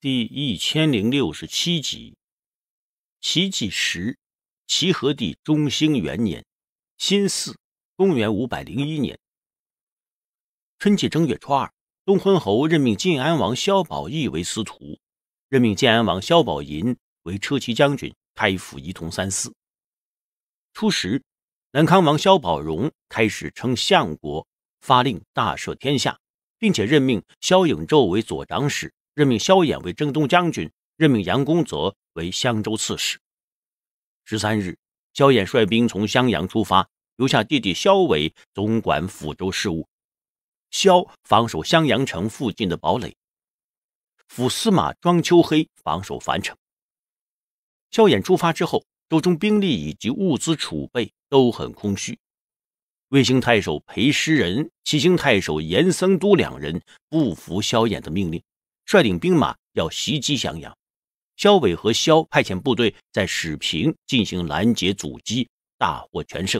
第一千零六十七集，齐纪十，齐和帝中兴元年，辛巳，公元五百零一年，春季正月初二，东昏侯任命晋安王萧宝义为司徒，任命建安王萧宝寅为车骑将军、开府仪同三司。初十，南康王萧宝荣开始称相国，发令大赦天下，并且任命萧颖胄为左长史。任命萧衍为征东将军，任命杨公泽为襄州刺史。十三日，萧衍率兵从襄阳出发，留下弟弟萧伟总管抚州事务，萧防守襄阳城附近的堡垒，抚司马庄秋黑防守樊城。萧衍出发之后，周中兵力以及物资储备都很空虚。魏兴太守裴师仁、齐兴太守严僧都两人不服萧衍的命令。率领兵马要袭击襄阳，萧伟和萧派遣部队在史平进行拦截阻击，大获全胜。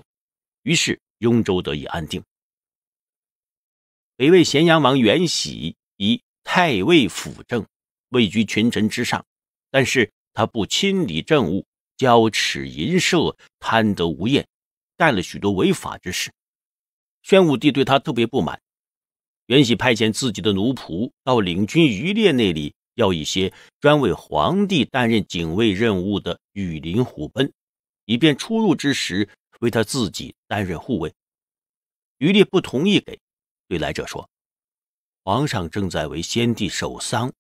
于是雍州得以安定。北魏咸阳王元喜以太尉辅政，位居群臣之上，但是他不亲理政务，交齿淫射，贪得无厌，干了许多违法之事。宣武帝对他特别不满。袁熙派遣自己的奴仆到领军余烈那里，要一些专为皇帝担任警卫任务的羽林虎贲，以便出入之时为他自己担任护卫。余烈不同意给，对来者说：“皇上正在为先帝守丧，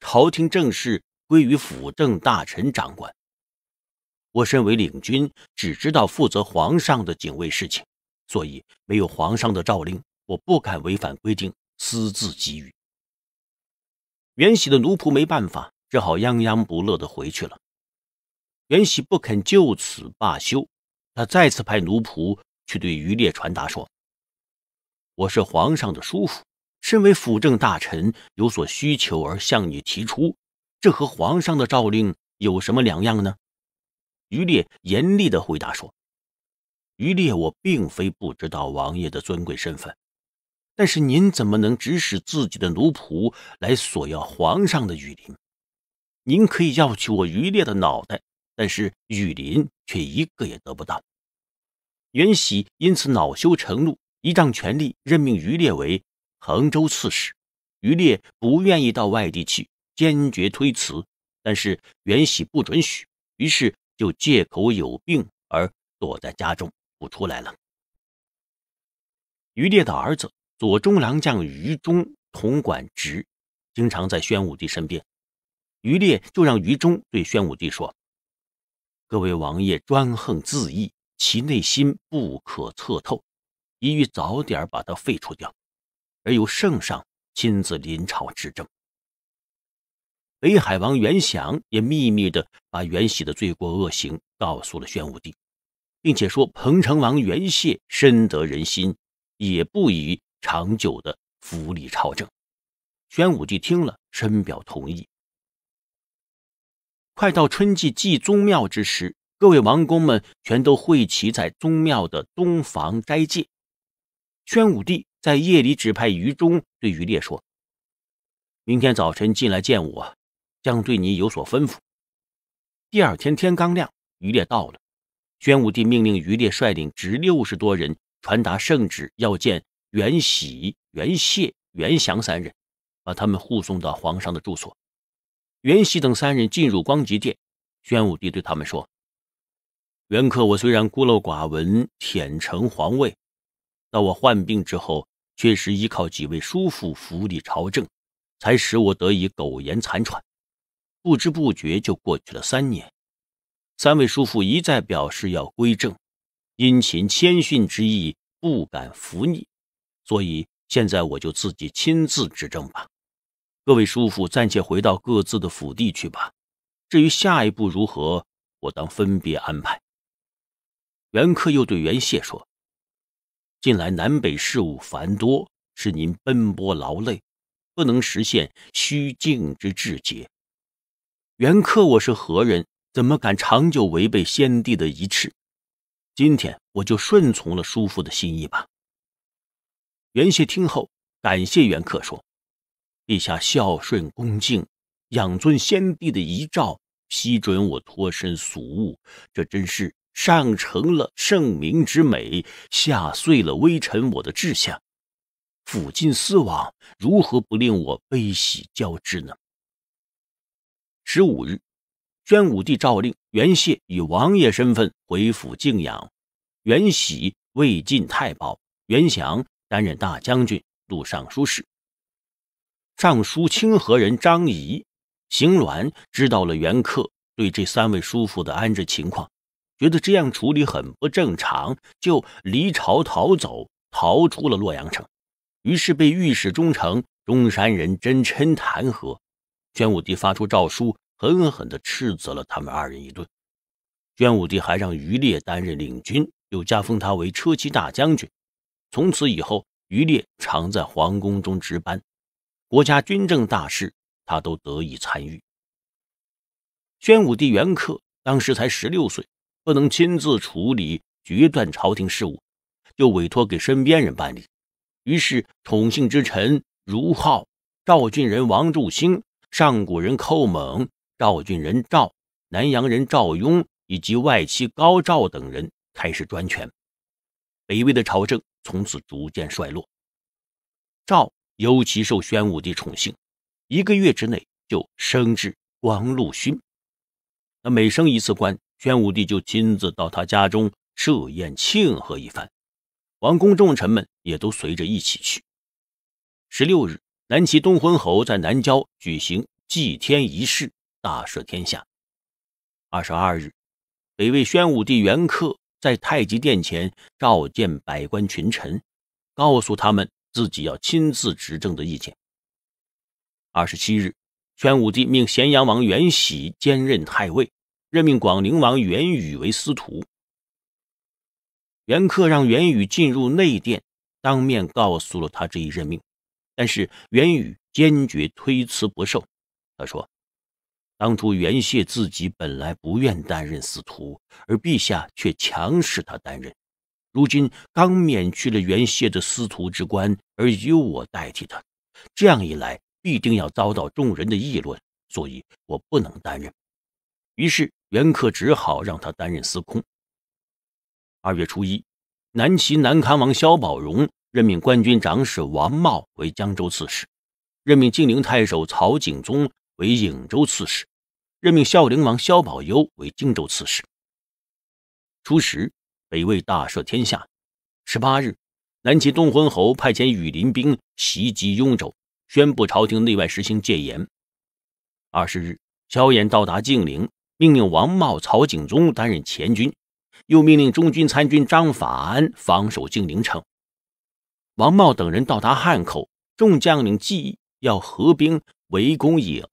朝廷政事归于辅政大臣掌管。我身为领军，只知道负责皇上的警卫事情，所以没有皇上的诏令。”我不敢违反规定，私自给予。袁喜的奴仆没办法，只好泱泱不乐的回去了。袁喜不肯就此罢休，他再次派奴仆去对于烈传达说：“我是皇上的叔父，身为辅政大臣，有所需求而向你提出，这和皇上的诏令有什么两样呢？”于烈严厉的回答说：“于烈，我并非不知道王爷的尊贵身份。”但是您怎么能指使自己的奴仆来索要皇上的羽林？您可以要取我余烈的脑袋，但是羽林却一个也得不到。袁喜因此恼羞成怒，一仗权力任命余烈为衡州刺史。余烈不愿意到外地去，坚决推辞，但是袁喜不准许，于是就借口有病而躲在家中不出来了。余烈的儿子。左中郎将于忠统管职，经常在宣武帝身边。于烈就让于忠对宣武帝说：“各位王爷专横恣意，其内心不可测透，宜欲早点把他废除掉，而由圣上亲自临朝执政。”北海王袁祥也秘密地把袁喜的罪过恶行告诉了宣武帝，并且说：“彭城王袁谢深得人心，也不宜。”长久的福利朝政，宣武帝听了，深表同意。快到春季祭宗庙之时，各位王公们全都汇集在宗庙的东房斋戒。宣武帝在夜里指派于忠对于烈说：“明天早晨进来见我，将对你有所吩咐。”第二天天刚亮，于烈到了，宣武帝命令于烈率领值六十多人传达圣旨，要见。袁喜、袁谢、袁祥三人把他们护送到皇上的住所。袁喜等三人进入光极殿，宣武帝对他们说：“袁克，我虽然孤陋寡闻，舔成皇位，但我患病之后，确实依靠几位叔父扶理朝政，才使我得以苟延残喘。不知不觉就过去了三年。三位叔父一再表示要归正，殷勤谦逊之意，不敢拂逆。”所以现在我就自己亲自执政吧。各位叔父暂且回到各自的府地去吧。至于下一步如何，我当分别安排。袁克又对袁谢说：“近来南北事务繁多，是您奔波劳累，不能实现虚静之志节。袁克，我是何人，怎么敢长久违背先帝的遗志？今天我就顺从了叔父的心意吧。”袁谢听后，感谢袁克说：“陛下孝顺恭敬，仰遵先帝的遗诏，批准我脱身俗务，这真是上承了圣明之美，下遂了微臣我的志向。抚晋思往，如何不令我悲喜交织呢？”十五日，宣武帝诏令袁谢以王爷身份回府静养。袁喜未进太保，袁祥。担任大将军、录尚书事、尚书清河人张仪、邢鸾知道了袁克对这三位叔父的安置情况，觉得这样处理很不正常，就离朝逃走，逃出了洛阳城。于是被御史中丞中山人真琛弹劾，宣武帝发出诏书，狠狠地斥责了他们二人一顿。宣武帝还让于烈担任领军，又加封他为车骑大将军。从此以后，于烈常在皇宫中值班，国家军政大事他都得以参与。宣武帝元恪当时才十六岁，不能亲自处理决断朝廷事务，就委托给身边人办理。于是，宠幸之臣如浩、赵郡人王柱兴、上古人寇猛、赵郡人赵、南阳人赵雍以及外戚高照等人开始专权。北魏的朝政从此逐渐衰落。赵尤其受宣武帝宠幸，一个月之内就升至光禄勋。那每升一次官，宣武帝就亲自到他家中设宴庆贺一番，王公重臣们也都随着一起去。十六日，南齐东昏侯在南郊举行祭天仪式，大赦天下。二十二日，北魏宣武帝元恪。在太极殿前召见百官群臣，告诉他们自己要亲自执政的意见。二十七日，宣武帝命咸阳王元喜兼任太尉，任命广陵王元宇为司徒。元恪让元宇进入内殿，当面告诉了他这一任命，但是元宇坚决推辞不受。他说。当初袁谢自己本来不愿担任司徒，而陛下却强使他担任。如今刚免去了袁谢的司徒之官，而由我代替他，这样一来必定要遭到众人的议论，所以我不能担任。于是袁克只好让他担任司空。二月初一，南齐南康王萧宝荣任命官军长史王茂为江州刺史，任命晋陵太守曹景宗。为颍州刺史，任命孝陵王萧宝攸为荆州刺史。初十，北魏大赦天下。十八日，南齐东昏侯派遣羽林兵袭击雍州，宣布朝廷内外实行戒严。二十日，萧衍到达晋陵，命令王茂、曹景宗担任前军，又命令中军参军张法安防守晋陵城。王茂等人到达汉口，众将领计议要合兵。围攻郢，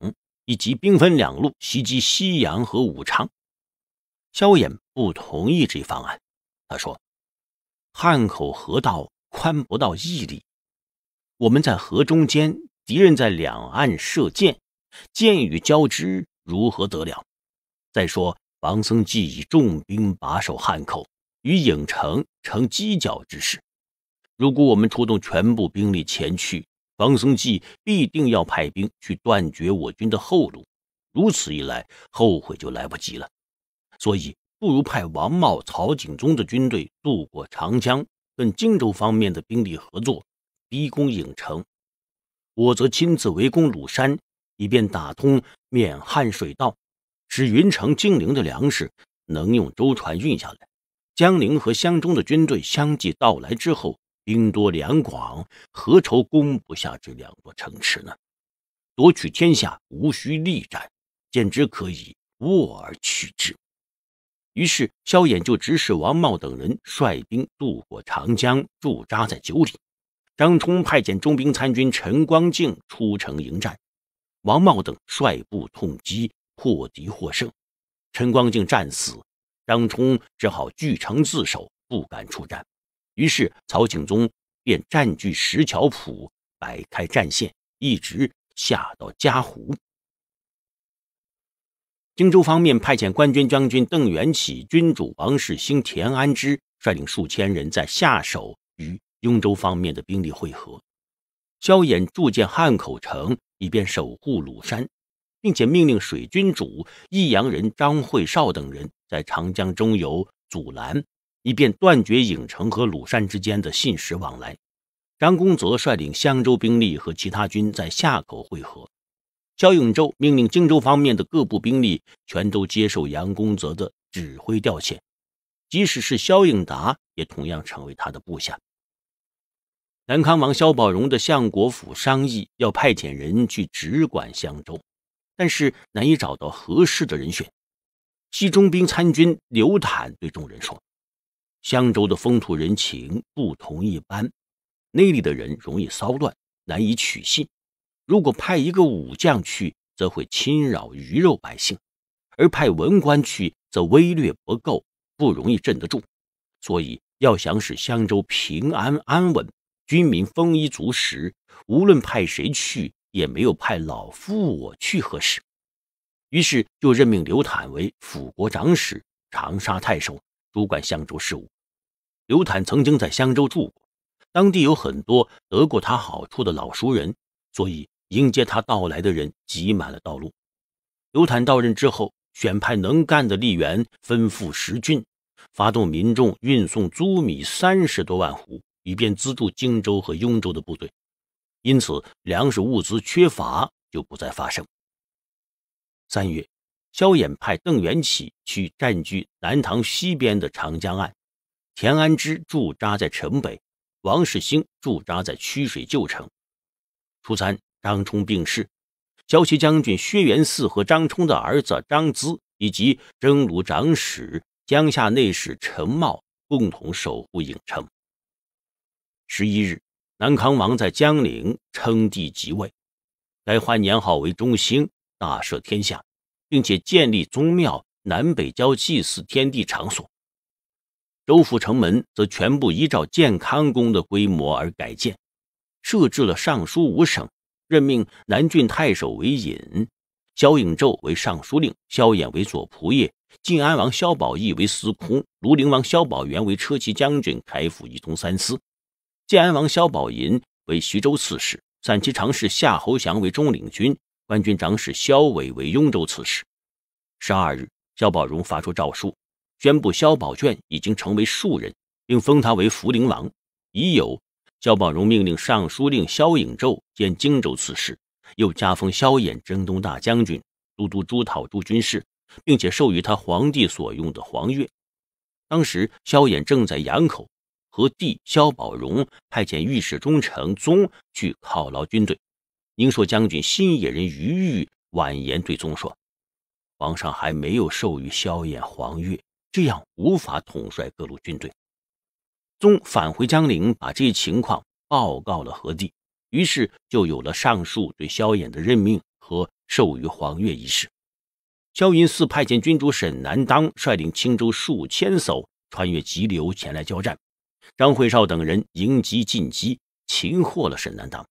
以及兵分两路袭击西阳和武昌。萧衍不同意这方案，他说：“汉口河道宽不到一里，我们在河中间，敌人在两岸射箭，箭雨交织，如何得了？再说王僧既已重兵把守汉口，与郢城呈犄角之势，如果我们出动全部兵力前去，王僧继必定要派兵去断绝我军的后路，如此一来，后悔就来不及了。所以，不如派王茂、曹景宗的军队渡过长江，跟荆州方面的兵力合作，逼宫影城；我则亲自围攻鲁山，以便打通沔汉水道，使云城、金陵的粮食能用舟船运下来。江陵和湘中的军队相继到来之后。兵多粮广，何愁攻不下这两座城池呢？夺取天下无需力战，简直可以握而取之。于是萧衍就指使王茂等人率兵渡过长江，驻扎在九里。张冲派遣中兵参军陈光敬出城迎战，王茂等率部痛击，破敌获胜。陈光敬战死，张冲只好据城自守，不敢出战。于是，曹景宗便占据石桥浦，摆开战线，一直下到嘉湖。荆州方面派遣官军将军邓元起、军主王世兴、田安之率领数千人，在下首与雍州方面的兵力会合。萧衍筑建汉口城，以便守护鲁山，并且命令水军主义阳人张惠绍等人在长江中游阻拦。以便断绝影城和鲁山之间的信使往来，张公泽率领襄州兵力和其他军在夏口会合。萧颖州命令荆州方面的各部兵力全都接受杨公泽的指挥调遣，即使是萧颖达也同样成为他的部下。南康王萧宝荣的相国府商议要派遣人去直管襄州，但是难以找到合适的人选。西中兵参军刘坦对众人说。襄州的风土人情不同一般，那里的人容易骚乱，难以取信。如果派一个武将去，则会侵扰鱼肉百姓；而派文官去，则威略不够，不容易镇得住。所以，要想使襄州平安安稳，军民丰衣足食，无论派谁去，也没有派老夫我去合适。于是，就任命刘坦为辅国长史、长沙太守。主管襄州事务，刘坦曾经在襄州住过，当地有很多得过他好处的老熟人，所以迎接他到来的人挤满了道路。刘坦到任之后，选派能干的吏员，吩咐十郡，发动民众运送租米三十多万斛，以便资助荆州和雍州的部队，因此粮食物资缺乏就不再发生。三月。萧衍派邓元起去占据南唐西边的长江岸，田安之驻扎在城北，王世兴驻扎在曲水旧城。初三，张冲病逝，骁西将军薛元嗣和张冲的儿子张咨以及征虏长史江夏内史陈茂共同守护郢城。十一日，南康王在江陵称帝即位，改换年号为中兴，大赦天下。并且建立宗庙、南北交祭祀天地场所，州府城门则全部依照建康宫的规模而改建，设置了尚书五省，任命南郡太守为尹，萧颖胄为尚书令，萧衍为左仆射，晋安王萧宝义为司空，庐陵王萧宝元为车骑将军，开府一通三司，建安王萧宝寅为徐州刺史，散骑常侍夏侯祥为中领军。官军长史萧伟为雍州刺史。十二日，萧宝融发出诏书，宣布萧宝卷已经成为庶人，并封他为福陵王。已有萧宝融命令尚书令萧颖胄兼荆州刺史，又加封萧衍征东大将军、都督诸讨诸军事，并且授予他皇帝所用的黄钺。当时，萧衍正在扬口，和弟萧宝融派遣御史中丞宗去犒劳军队。英朔将军新野人于玉婉言对宗说：“皇上还没有授予萧衍黄钺，这样无法统帅各路军队。”宗返回江陵，把这一情况报告了何帝，于是就有了上述对萧衍的任命和授予黄钺一事。萧云寺派遣君主沈南当率领青州数千艘穿越急流前来交战，张惠绍等人迎击进击，擒获了沈南当。